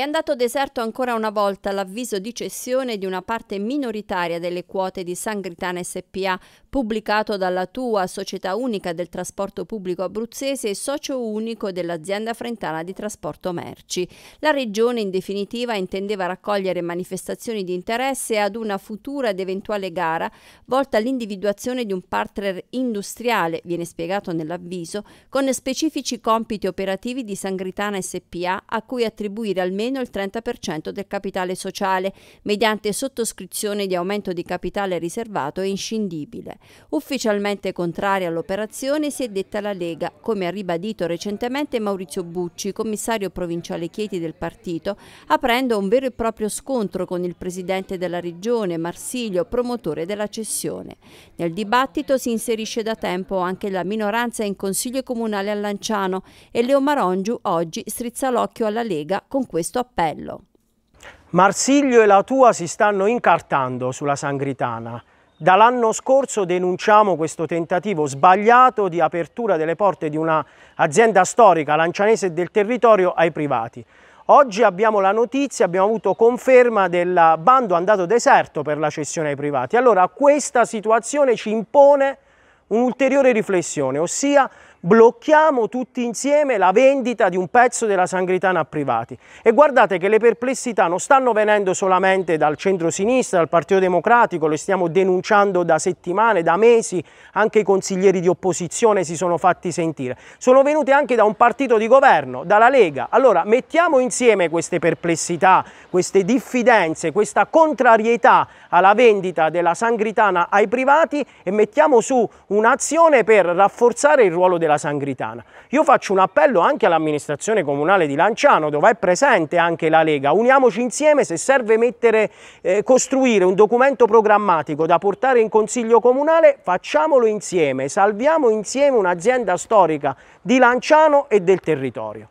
È andato deserto ancora una volta l'avviso di cessione di una parte minoritaria delle quote di Sangritana SPA, pubblicato dalla TUA, Società Unica del Trasporto Pubblico Abruzzese e socio unico dell'azienda frentana di trasporto merci. La Regione, in definitiva, intendeva raccogliere manifestazioni di interesse ad una futura ed eventuale gara volta all'individuazione di un partner industriale, viene spiegato nell'avviso, con specifici compiti operativi di Sangritana SPA a cui attribuire almeno almeno il 30% del capitale sociale, mediante sottoscrizione di aumento di capitale riservato e inscindibile. Ufficialmente contraria all'operazione si è detta la Lega, come ha ribadito recentemente Maurizio Bucci, commissario provinciale Chieti del partito, aprendo un vero e proprio scontro con il presidente della regione, Marsilio, promotore della cessione. Nel dibattito si inserisce da tempo anche la minoranza in Consiglio Comunale a Lanciano e Leo Marongiu oggi strizza l'occhio alla Lega con questo questo appello. Marsiglio e la tua si stanno incartando sulla Sangritana. Dall'anno scorso denunciamo questo tentativo sbagliato di apertura delle porte di un'azienda storica lancianese e del territorio ai privati. Oggi abbiamo la notizia, abbiamo avuto conferma del bando andato deserto per la cessione ai privati. Allora questa situazione ci impone un'ulteriore riflessione, ossia blocchiamo tutti insieme la vendita di un pezzo della Sangritana a privati. E guardate che le perplessità non stanno venendo solamente dal centro-sinistra, dal Partito Democratico, le stiamo denunciando da settimane, da mesi, anche i consiglieri di opposizione si sono fatti sentire. Sono venute anche da un partito di governo, dalla Lega. Allora mettiamo insieme queste perplessità, queste diffidenze, questa contrarietà alla vendita della Sangritana ai privati e mettiamo su un'azione per rafforzare il ruolo della della Sangritana. Io faccio un appello anche all'amministrazione comunale di Lanciano, dove è presente anche la Lega. Uniamoci insieme se serve mettere, eh, costruire un documento programmatico da portare in Consiglio Comunale, facciamolo insieme, salviamo insieme un'azienda storica di Lanciano e del territorio.